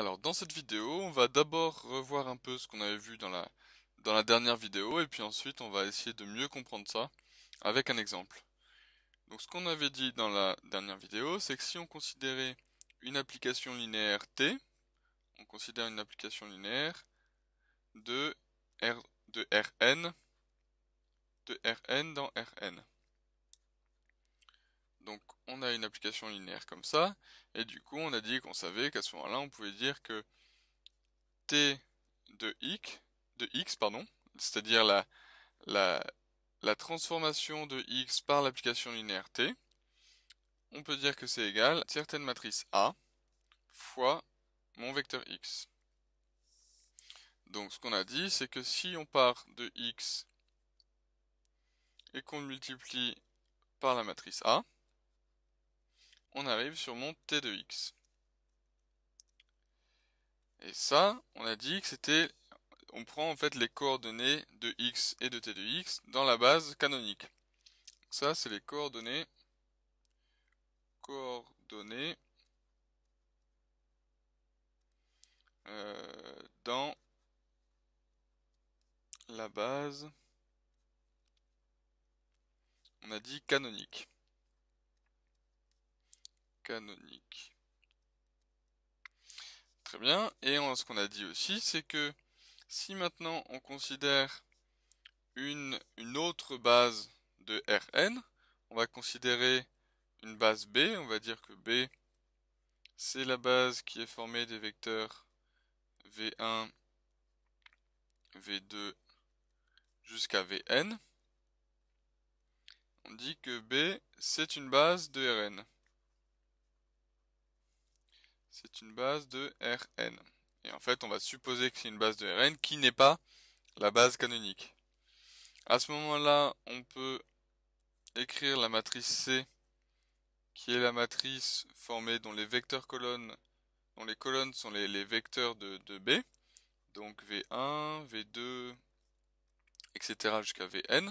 Alors dans cette vidéo, on va d'abord revoir un peu ce qu'on avait vu dans la, dans la dernière vidéo et puis ensuite on va essayer de mieux comprendre ça avec un exemple. Donc ce qu'on avait dit dans la dernière vidéo, c'est que si on considérait une application linéaire T, on considère une application linéaire de, R, de Rn de Rn dans Rn. Donc on a une application linéaire comme ça, et du coup on a dit qu'on savait qu'à ce moment-là on pouvait dire que t de x, x pardon, c'est-à-dire la, transformation de x par l'application linéaire t, on peut dire que c'est égal à certaine matrice A fois mon vecteur x. Donc ce qu'on a dit, c'est que si on part de x et qu'on multiplie par la matrice A, on arrive sur mon t de x. Et ça, on a dit que c'était... On prend en fait les coordonnées de x et de t de x dans la base canonique. Ça, c'est les coordonnées... Coordonnées... Euh, dans la base... On a dit canonique. Très bien. Et ce qu'on a dit aussi, c'est que si maintenant on considère une, une autre base de Rn, on va considérer une base B, on va dire que B c'est la base qui est formée des vecteurs V1, V2 jusqu'à Vn. On dit que B c'est une base de Rn c'est une base de Rn. Et en fait, on va supposer que c'est une base de Rn qui n'est pas la base canonique. À ce moment-là, on peut écrire la matrice C, qui est la matrice formée dont les vecteurs colonnes, dont les colonnes sont les, vecteurs de, B, donc V1, V2, etc. jusqu'à Vn.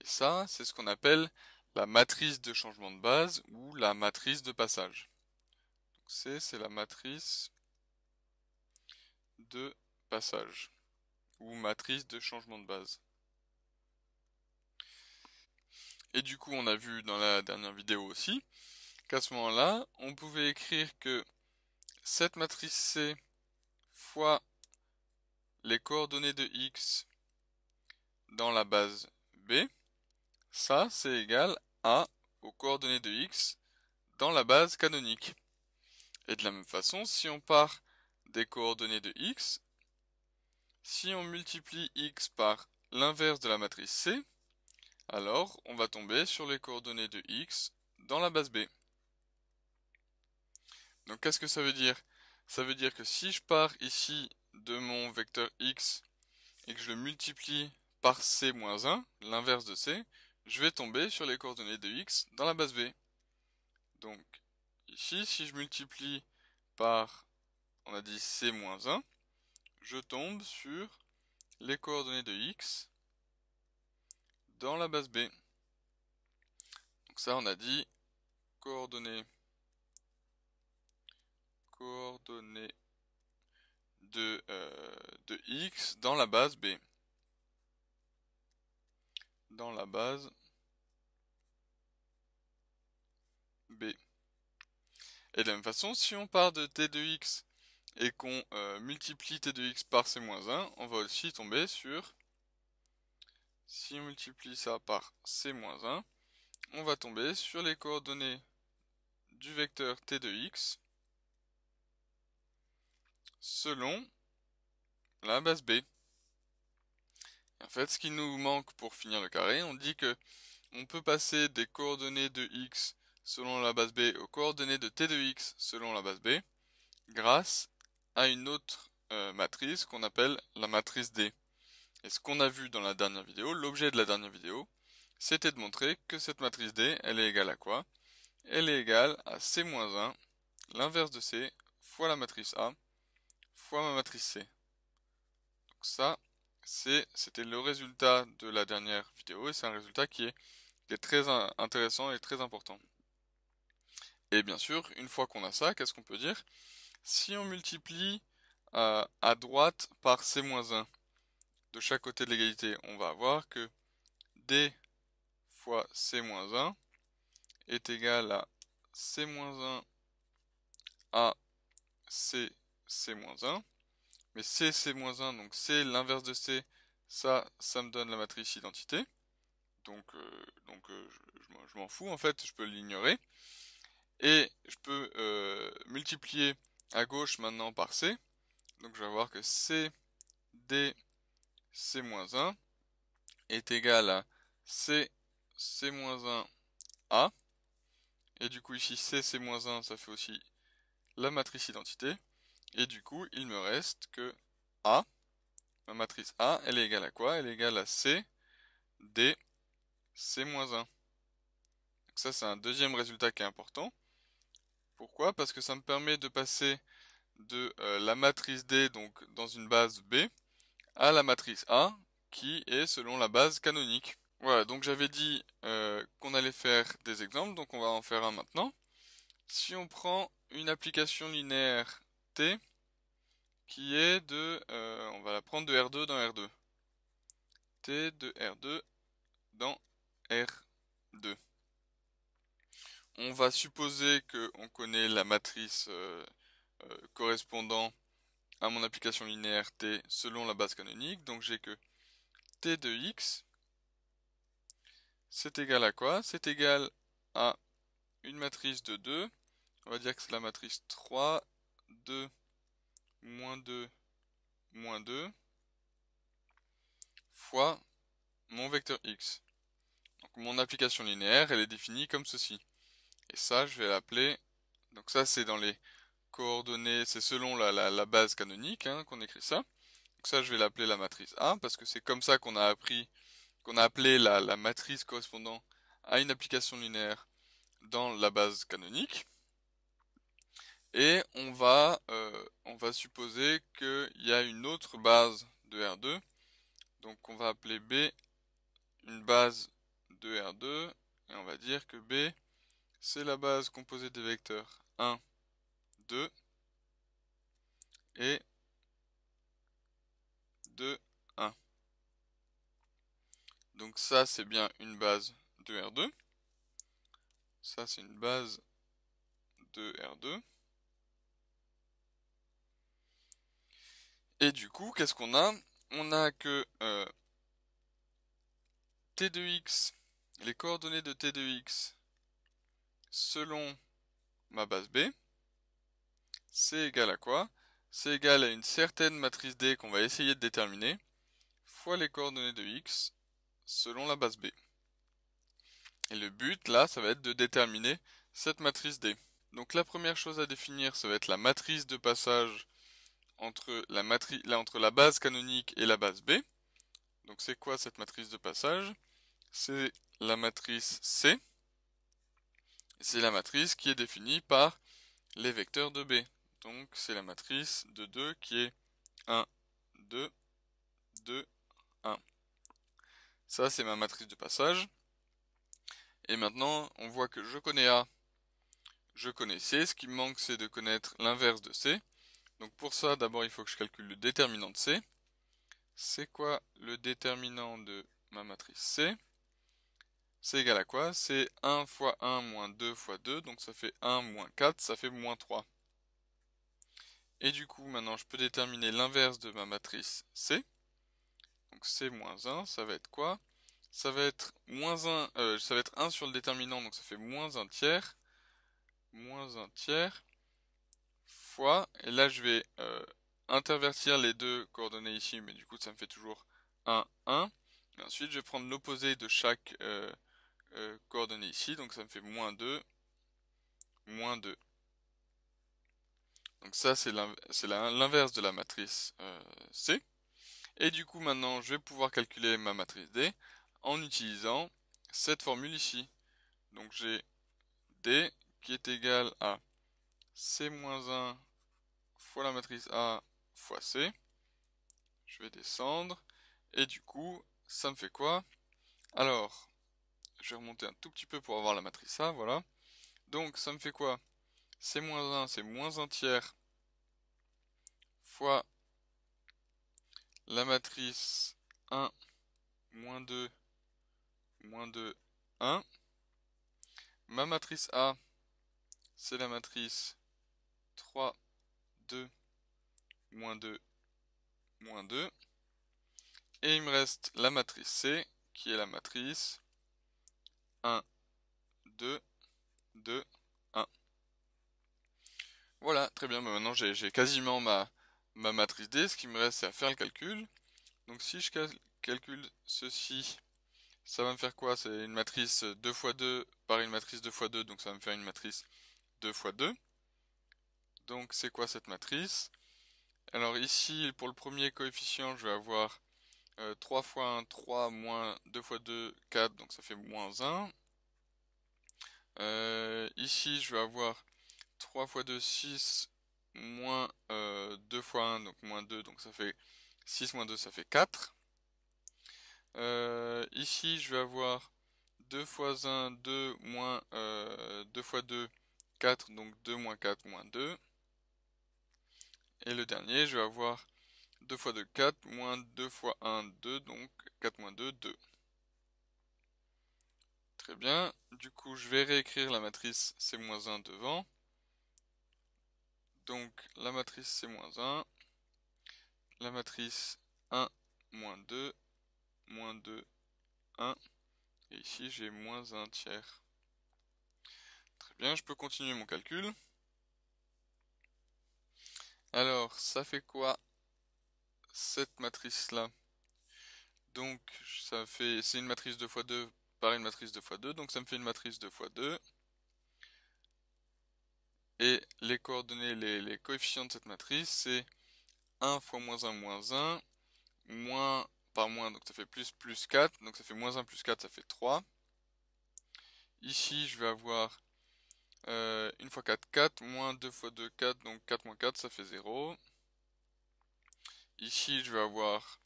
Et ça, c'est ce qu'on appelle la matrice de changement de base ou la matrice de passage. C, c'est la matrice de passage ou matrice de changement de base. Et du coup, on a vu dans la dernière vidéo aussi qu'à ce moment-là, on pouvait écrire que cette matrice C fois les coordonnées de X dans la base B, ça c'est égal à aux coordonnées de X dans la base canonique. Et de la même façon, si on part des coordonnées de x, si on multiplie x par l'inverse de la matrice C, alors on va tomber sur les coordonnées de x dans la base B. Donc qu'est-ce que ça veut dire Ça veut dire que si je pars ici de mon vecteur x et que je le multiplie par c-1, l'inverse de c, je vais tomber sur les coordonnées de x dans la base B. Donc ici. Si je multiplie par, on a dit C-1, moins je tombe sur les coordonnées de X dans la base B. Donc ça, on a dit coordonnées, coordonnées de, euh, de X dans la base B. Dans la base Et de la même façon, si on part de t de x et qu'on euh, multiplie t de x par c-1, on va aussi tomber sur... Si on multiplie ça par c-1, on va tomber sur les coordonnées du vecteur t de x selon la base B. En fait, ce qui nous manque pour finir le carré, on dit que on peut passer des coordonnées de x selon la base B aux coordonnées de t de x selon la base B grâce à une autre euh, matrice qu'on appelle la matrice D. Et ce qu'on a vu dans la dernière vidéo, l'objet de la dernière vidéo, c'était de montrer que cette matrice D, elle est égale à quoi Elle est égale à C-1, l'inverse de C, fois la matrice A, fois ma matrice C. Donc ça, c'était le résultat de la dernière vidéo, et c'est un résultat qui est très intéressant et très important. Et bien sûr, une fois qu'on a ça, qu'est-ce qu'on peut dire Si on multiplie euh, à droite par C-1 de chaque côté de l'égalité, on va avoir que D fois C-1 est égal à C-1 à C, C-1. Mais C, C-1, donc C, l'inverse de C, ça, ça me donne la matrice identité. Donc, euh, donc euh, je m'en fous en fait, je peux l'ignorer. Et je peux euh, multiplier à gauche maintenant par C. Donc je vais avoir que C D C-1 est égal à C C-1 A. Et du coup ici C C-1 ça fait aussi la matrice identité. Et du coup il me reste que A, ma matrice A, elle est égale à quoi Elle est égale à C D C-1. Donc ça c'est un deuxième résultat qui est important. Pourquoi Parce que ça me permet de passer de euh, la matrice D, donc dans une base B, à la matrice A, qui est selon la base canonique. Voilà, donc j'avais dit euh, qu'on allait faire des exemples, donc on va en faire un maintenant. Si on prend une application linéaire T, qui est de, euh, on va la prendre de R2 dans R2. T de R2 dans on va supposer qu'on connaît la matrice euh, euh, correspondant à mon application linéaire t selon la base canonique. Donc j'ai que t de x, c'est égal à quoi C'est égal à une matrice de 2. On va dire que c'est la matrice 3, 2, moins 2, moins 2, fois mon vecteur x. Donc mon application linéaire, elle est définie comme ceci. Et ça, je vais l'appeler... Donc ça, c'est dans les coordonnées, c'est selon la, base canonique hein, qu'on écrit ça. Donc ça, je vais l'appeler la matrice A, parce que c'est comme ça qu'on a appris, qu'on a appelé la, matrice correspondant à une application linéaire dans la base canonique. Et on va, euh, on va supposer qu'il y a une autre base de R2. Donc on va appeler B une base de R2. Et on va dire que B c'est la base composée des vecteurs 1, 2 et 2, 1. Donc ça, c'est bien une base de R2. Ça, c'est une base de R2. Et du coup, qu'est-ce qu'on a On a que euh, T de x, les coordonnées de T de x selon ma base B, c'est égal à quoi C'est égal à une certaine matrice D qu'on va essayer de déterminer, fois les coordonnées de X, selon la base B. Et le but, là, ça va être de déterminer cette matrice D. Donc la première chose à définir, ça va être la matrice de passage entre la, entre la base canonique et la base B. Donc c'est quoi cette matrice de passage C'est la matrice C, c'est la matrice qui est définie par les vecteurs de B. Donc c'est la matrice de 2 qui est 1, 2, 2, 1. Ça c'est ma matrice de passage. Et maintenant on voit que je connais A, je connais C. Ce qui me manque c'est de connaître l'inverse de C. Donc pour ça d'abord il faut que je calcule le déterminant de C. C'est quoi le déterminant de ma matrice C c'est égal à quoi C'est 1 fois 1 moins 2 fois 2, donc ça fait 1 moins 4, ça fait moins 3. Et du coup, maintenant, je peux déterminer l'inverse de ma matrice C. Donc C moins 1, ça va être quoi ça va, être 1, euh, ça va être 1 sur le déterminant, donc ça fait moins 1 tiers, moins 1 tiers, fois, et là je vais euh, intervertir les deux coordonnées ici, mais du coup ça me fait toujours 1, 1. ensuite je vais prendre l'opposé de chaque... Euh, euh, coordonnées ici, donc ça me fait moins 2, moins 2. Donc ça, c'est l'inverse de la matrice euh, C. Et du coup, maintenant, je vais pouvoir calculer ma matrice D en utilisant cette formule ici. Donc j'ai D qui est égal à C-1 fois la matrice A fois C. Je vais descendre. Et du coup, ça me fait quoi Alors, je vais remonter un tout petit peu pour avoir la matrice A, hein, voilà. Donc ça me fait quoi C'est moins 1, c'est moins 1 tiers fois la matrice 1, moins 2, moins 2, 1. Ma matrice A, c'est la matrice 3, 2, moins 2, moins 2. Et il me reste la matrice C, qui est la matrice 1, 2, 2, 1. Voilà, très bien, maintenant j'ai quasiment ma, ma matrice D, ce qui me reste c'est à faire le calcul. Donc si je calcule ceci, ça va me faire quoi C'est une matrice 2 x 2 par une matrice 2 x 2, donc ça va me faire une matrice 2 x 2. Donc c'est quoi cette matrice Alors ici, pour le premier coefficient, je vais avoir 3 euh, fois 1, 3, moins 2 fois 2, 4, donc ça fait moins 1. Euh, ici, je vais avoir 3 fois 2, 6, moins 2 euh, fois 1, donc moins 2, donc ça fait 6 moins 2, ça fait 4. ici, je vais avoir 2 fois 1, 2, moins 2 fois 2, 4, donc 2 moins 4, moins 2. Et le dernier, je vais avoir 2 fois 2, 4, moins 2 fois 1, 2, donc 4 moins 2, 2. Très bien, du coup je vais réécrire la matrice C 1 devant. Donc la matrice C 1, la matrice 1 moins 2, moins 2, 1, et ici j'ai moins 1 tiers. Très bien, je peux continuer mon calcul. Alors, ça fait quoi cette matrice-là. Donc ça fait, c'est une matrice 2 x 2 par une matrice 2 x 2, donc ça me fait une matrice 2 x 2. Et les coordonnées, les, coefficients de cette matrice, c'est 1 fois moins 1 moins 1, moins par moins, donc ça fait plus plus 4, donc ça fait moins 1 plus 4, ça fait 3. Ici, je vais avoir euh, 1 fois 4, 4, moins 2 fois 2, 4, donc 4 moins 4, ça fait 0. Ici, je vais avoir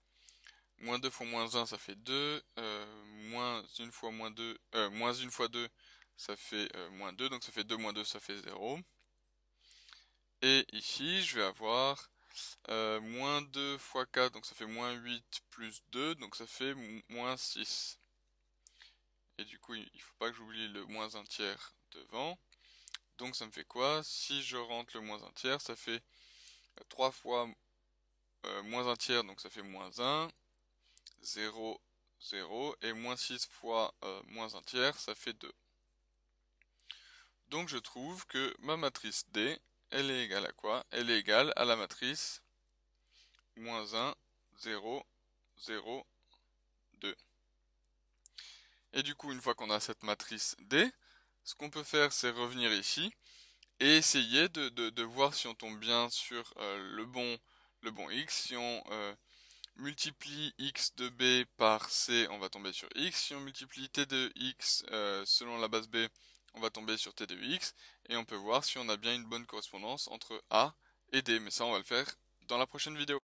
moins 2 fois moins 1, ça fait 2. Euh, moins 1 fois moins 2, 1 euh, fois 2, ça fait euh, moins 2. Donc ça fait 2 moins 2, ça fait 0. Et ici, je vais avoir euh, moins 2 fois 4, donc ça fait moins 8 plus 2, donc ça fait moins 6. Et du coup, il ne faut pas que j'oublie le moins 1 tiers devant. Donc ça me fait quoi Si je rentre le moins 1 tiers, ça fait 3 fois euh, moins 1 tiers, donc ça fait moins 1, 0, 0, et moins 6 fois euh, moins 1 tiers, ça fait 2. Donc je trouve que ma matrice D, elle est égale à quoi Elle est égale à la matrice moins 1, 0, 0, 2. Et du coup, une fois qu'on a cette matrice D, ce qu'on peut faire, c'est revenir ici et essayer de, voir si on tombe bien sur euh, le bon le bon x. Si on euh, multiplie x de b par c, on va tomber sur x. Si on multiplie t de x euh, selon la base b, on va tomber sur t de x. Et on peut voir si on a bien une bonne correspondance entre a et d. Mais ça, on va le faire dans la prochaine vidéo.